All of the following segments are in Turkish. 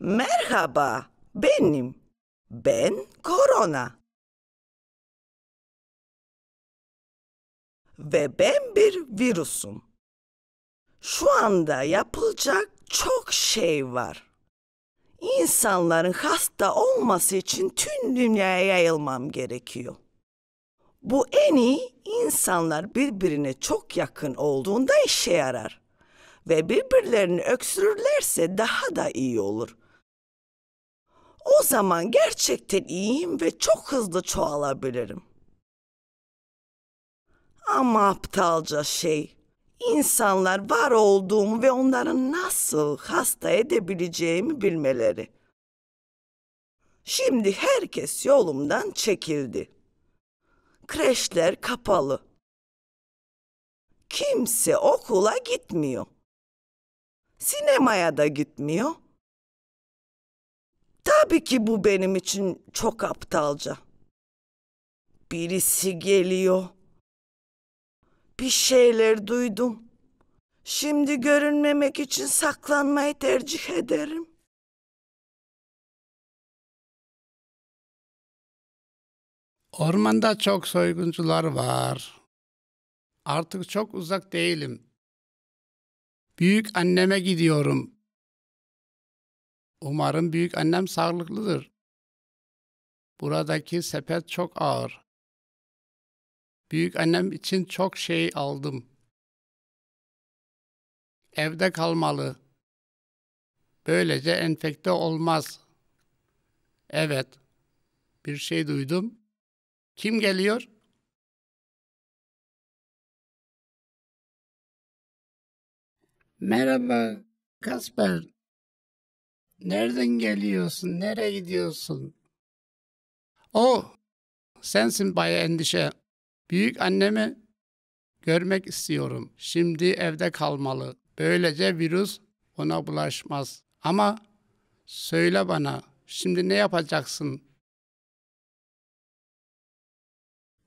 Merhaba, benim. Ben korona. Ve ben bir virüsüm. Şu anda yapılacak çok şey var. İnsanların hasta olması için tüm dünyaya yayılmam gerekiyor. Bu en iyi insanlar birbirine çok yakın olduğunda işe yarar ve birbirlerini öksürürlerse daha da iyi olur.'' O zaman gerçekten iyiyim ve çok hızlı çoğalabilirim. Ama aptalca şey. insanlar var olduğumu ve onların nasıl hasta edebileceğimi bilmeleri. Şimdi herkes yolumdan çekildi. Kreşler kapalı. Kimse okula gitmiyor. Sinemaya da gitmiyor. Tabii ki bu benim için çok aptalca. Birisi geliyor. Bir şeyler duydum. Şimdi görünmemek için saklanmayı tercih ederim. Ormanda çok soyguncular var. Artık çok uzak değilim. Büyük anneme gidiyorum. Umarım büyük annem sağlıklıdır. Buradaki sepet çok ağır. Büyük annem için çok şey aldım. Evde kalmalı. Böylece enfekte olmaz. Evet. Bir şey duydum. Kim geliyor? Merhaba Kasper. Nereden geliyorsun? Nereye gidiyorsun? O sensin bay endişe. Büyük annemi görmek istiyorum. Şimdi evde kalmalı. Böylece virüs ona bulaşmaz. Ama söyle bana şimdi ne yapacaksın?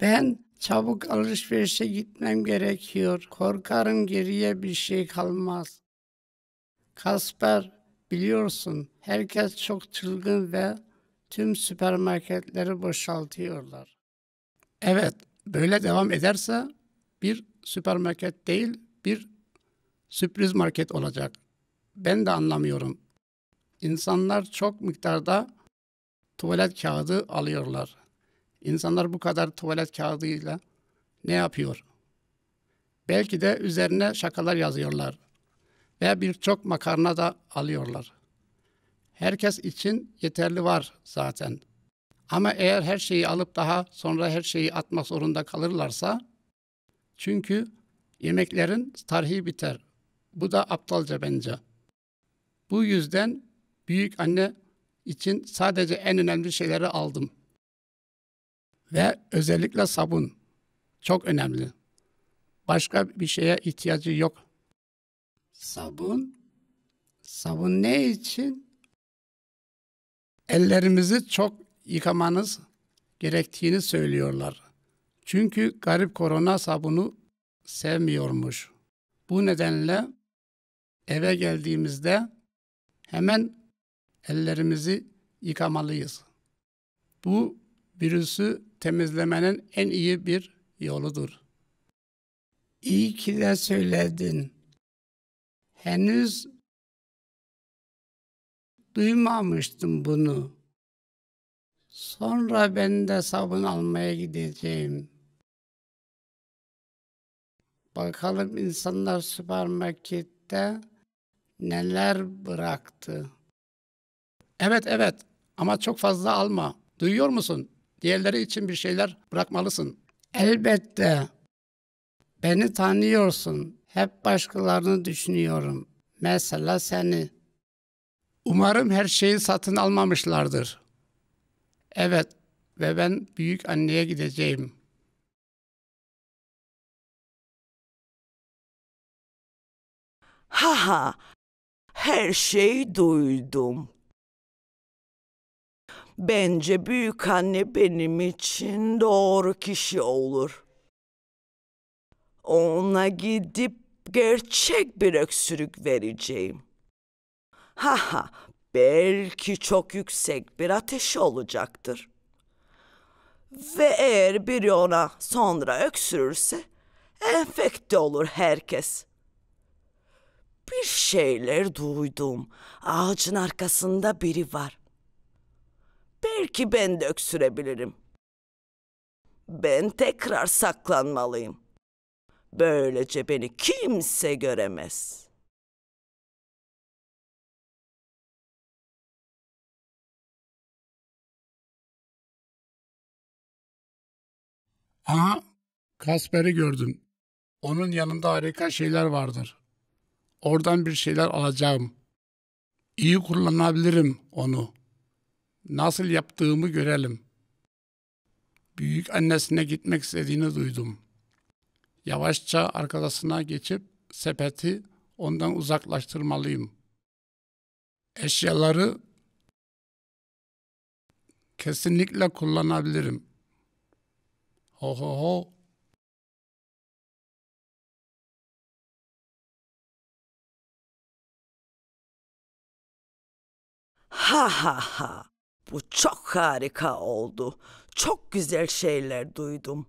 Ben çabuk alışverişe gitmem gerekiyor. Korkarım geriye bir şey kalmaz. Kasper Biliyorsun herkes çok çılgın ve tüm süpermarketleri boşaltıyorlar. Evet, böyle devam ederse bir süpermarket değil, bir sürpriz market olacak. Ben de anlamıyorum. İnsanlar çok miktarda tuvalet kağıdı alıyorlar. İnsanlar bu kadar tuvalet kağıdıyla ne yapıyor? Belki de üzerine şakalar yazıyorlar ve birçok makarna da alıyorlar. Herkes için yeterli var zaten. Ama eğer her şeyi alıp daha sonra her şeyi atma zorunda kalırlarsa, çünkü yemeklerin tarihi biter. Bu da aptalca bence. Bu yüzden büyük anne için sadece en önemli şeyleri aldım. Ve özellikle sabun. Çok önemli. Başka bir şeye ihtiyacı yok sabun. Sabun ne için? Ellerimizi çok yıkamanız gerektiğini söylüyorlar. Çünkü garip korona sabunu sevmiyormuş. Bu nedenle eve geldiğimizde hemen ellerimizi yıkamalıyız. Bu virüsü temizlemenin en iyi bir yoludur. İyi ki de söyledin henüz duymamıştım bunu. Sonra ben de sabun almaya gideceğim. Bakalım insanlar süpermarkette neler bıraktı. Evet evet ama çok fazla alma. Duyuyor musun? Diğerleri için bir şeyler bırakmalısın. Elbette. Beni tanıyorsun. Hep başkalarını düşünüyorum. Mesela seni. Umarım her şeyi satın almamışlardır. Evet ve ben büyük anneye gideceğim. Ha ha. Her şeyi duydum. Bence büyük anne benim için doğru kişi olur. Ona gidip gerçek bir öksürük vereceğim. Ha ha, belki çok yüksek bir ateşi olacaktır. Ve eğer biri ona sonra öksürürse enfekte olur herkes. Bir şeyler duydum. Ağacın arkasında biri var. Belki ben de öksürebilirim. Ben tekrar saklanmalıyım. Böylece beni kimse göremez. Aha, Kasper'i gördüm. Onun yanında harika şeyler vardır. Oradan bir şeyler alacağım. İyi kullanabilirim onu. Nasıl yaptığımı görelim. Büyük annesine gitmek istediğini duydum. Yavaşça arkasına geçip sepeti ondan uzaklaştırmalıyım. Eşyaları kesinlikle kullanabilirim. Ho ho ho. Ha ha ha. Bu çok harika oldu. Çok güzel şeyler duydum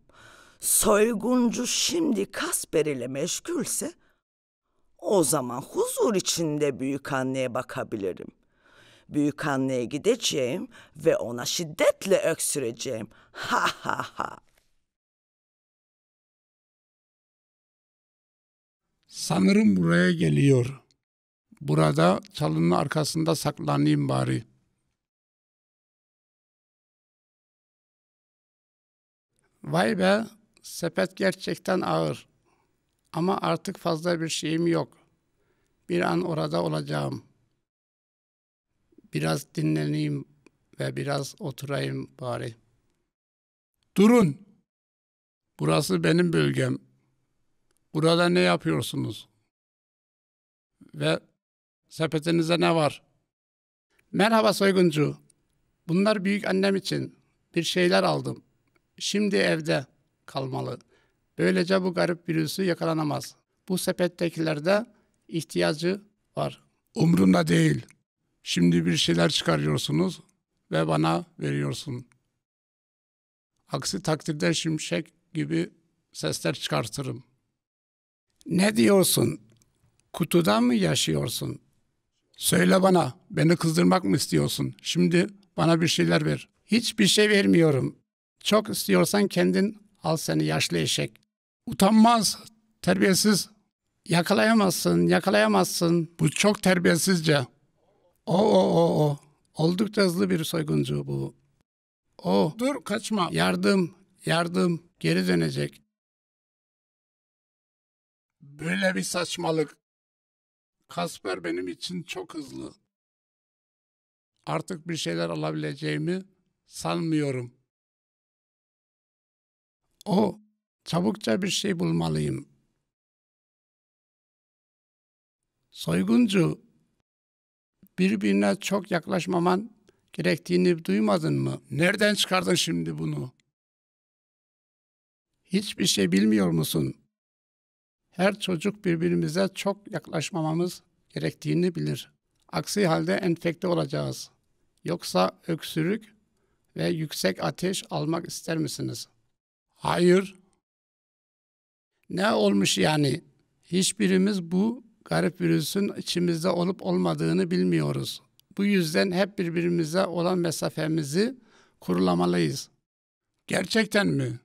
soyguncu şimdi Kasper ile meşgulse o zaman huzur içinde büyük anneye bakabilirim. Büyük anneye gideceğim ve ona şiddetle öksüreceğim. Ha ha ha. Sanırım buraya geliyor. Burada çalının arkasında saklanayım bari. Vay be, Sepet gerçekten ağır. Ama artık fazla bir şeyim yok. Bir an orada olacağım. Biraz dinleneyim ve biraz oturayım bari. Durun. Burası benim bölgem. Burada ne yapıyorsunuz? Ve sepetinize ne var? Merhaba soyguncu. Bunlar büyük annem için. Bir şeyler aldım. Şimdi evde kalmalı. Böylece bu garip virüsü yakalanamaz. Bu sepettekilerde ihtiyacı var. Umrunda değil. Şimdi bir şeyler çıkarıyorsunuz ve bana veriyorsun. Aksi takdirde şimşek gibi sesler çıkartırım. Ne diyorsun? Kutuda mı yaşıyorsun? Söyle bana, beni kızdırmak mı istiyorsun? Şimdi bana bir şeyler ver. Hiçbir şey vermiyorum. Çok istiyorsan kendin Al seni yaşlı eşek. Utanmaz, terbiyesiz. Yakalayamazsın, yakalayamazsın. Bu çok terbiyesizce. O o o o. Oldukça hızlı bir soyguncu bu. O. Dur kaçma. Yardım, yardım. Geri dönecek. Böyle bir saçmalık. Kasper benim için çok hızlı. Artık bir şeyler alabileceğimi sanmıyorum.'' O çabukça bir şey bulmalıyım. Soyguncu, birbirine çok yaklaşmaman gerektiğini duymadın mı? Nereden çıkardın şimdi bunu? Hiçbir şey bilmiyor musun? Her çocuk birbirimize çok yaklaşmamamız gerektiğini bilir. Aksi halde enfekte olacağız. Yoksa öksürük ve yüksek ateş almak ister misiniz? Hayır. Ne olmuş yani? Hiçbirimiz bu garip virüsün içimizde olup olmadığını bilmiyoruz. Bu yüzden hep birbirimize olan mesafemizi kurulamalıyız. Gerçekten mi?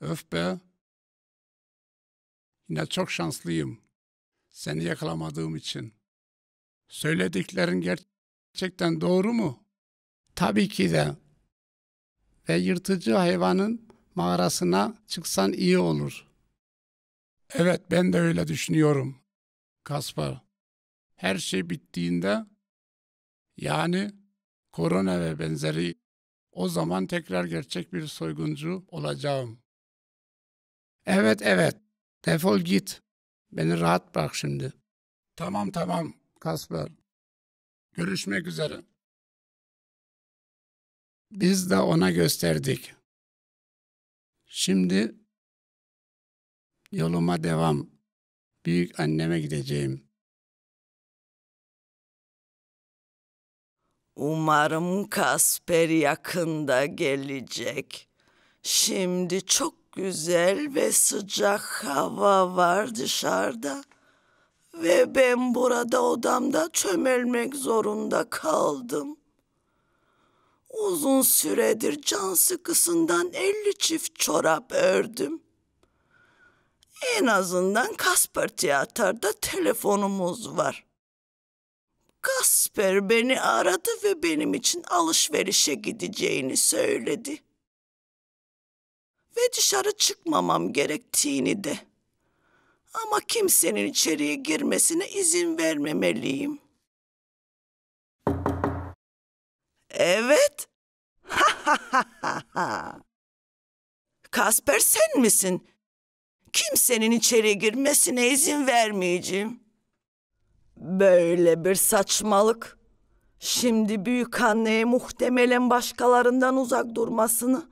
Öf be. Yine çok şanslıyım. Seni yakalamadığım için. Söylediklerin gerçekten doğru mu? Tabii ki de. Ve yırtıcı hayvanın mağarasına çıksan iyi olur. Evet ben de öyle düşünüyorum Kaspar. Her şey bittiğinde yani korona ve benzeri o zaman tekrar gerçek bir soyguncu olacağım. Evet evet defol git. Beni rahat bırak şimdi. Tamam tamam Kasper. Görüşmek üzere. Biz de ona gösterdik. Şimdi yoluma devam. Büyük anneme gideceğim. Umarım Kasper yakında gelecek. Şimdi çok güzel ve sıcak hava var dışarıda. Ve ben burada odamda çömelmek zorunda kaldım.'' Uzun süredir can sıkısından elli çift çorap ördüm. En azından Kasper tiyatarda telefonumuz var. Kasper beni aradı ve benim için alışverişe gideceğini söyledi. Ve dışarı çıkmamam gerektiğini de. Ama kimsenin içeriye girmesine izin vermemeliyim. Evet. Kasper sen misin? Kimsenin içeri girmesine izin vermeyeceğim. Böyle bir saçmalık. Şimdi büyük anneye muhtemelen başkalarından uzak durmasını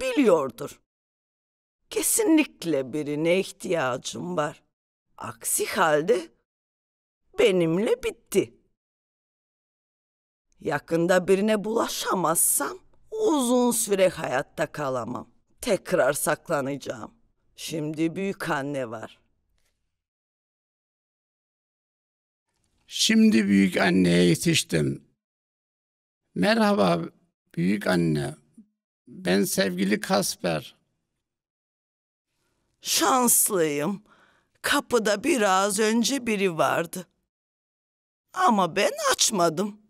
biliyordur. Kesinlikle birine ihtiyacım var. Aksi halde benimle bitti.'' Yakında birine bulaşamazsam uzun süre hayatta kalamam. Tekrar saklanacağım. Şimdi büyük anne var. Şimdi büyük anneye yetiştim. Merhaba büyük anne. Ben sevgili Kasper. Şanslıyım. Kapıda biraz önce biri vardı. Ama ben açmadım.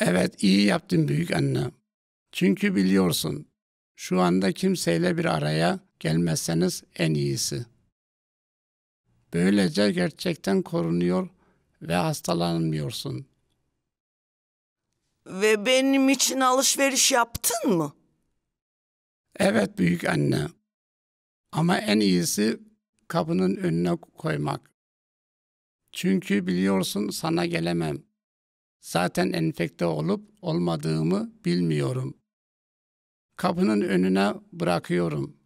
Evet iyi yaptın büyük anne. Çünkü biliyorsun şu anda kimseyle bir araya gelmezseniz en iyisi. Böylece gerçekten korunuyor ve hastalanmıyorsun. Ve benim için alışveriş yaptın mı? Evet büyük anne. Ama en iyisi kapının önüne koymak. Çünkü biliyorsun sana gelemem. Zaten enfekte olup olmadığımı bilmiyorum. Kapının önüne bırakıyorum.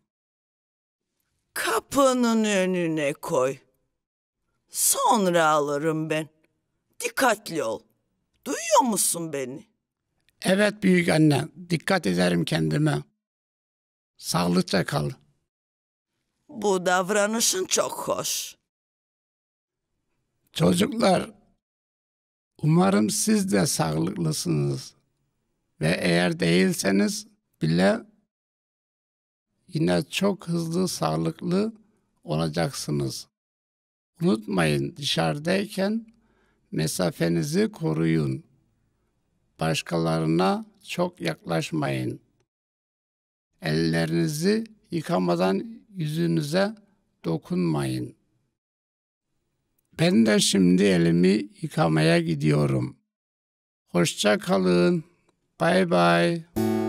Kapının önüne koy. Sonra alırım ben. Dikkatli ol. Duyuyor musun beni? Evet büyük anne. Dikkat ederim kendime. Sağlıkla kal. Bu davranışın çok hoş. Çocuklar Umarım siz de sağlıklısınız. Ve eğer değilseniz bile yine çok hızlı sağlıklı olacaksınız. Unutmayın dışarıdayken mesafenizi koruyun. Başkalarına çok yaklaşmayın. Ellerinizi yıkamadan yüzünüze dokunmayın. Ben de şimdi elimi yıkamaya gidiyorum. Hoşça kalın. Bay bay.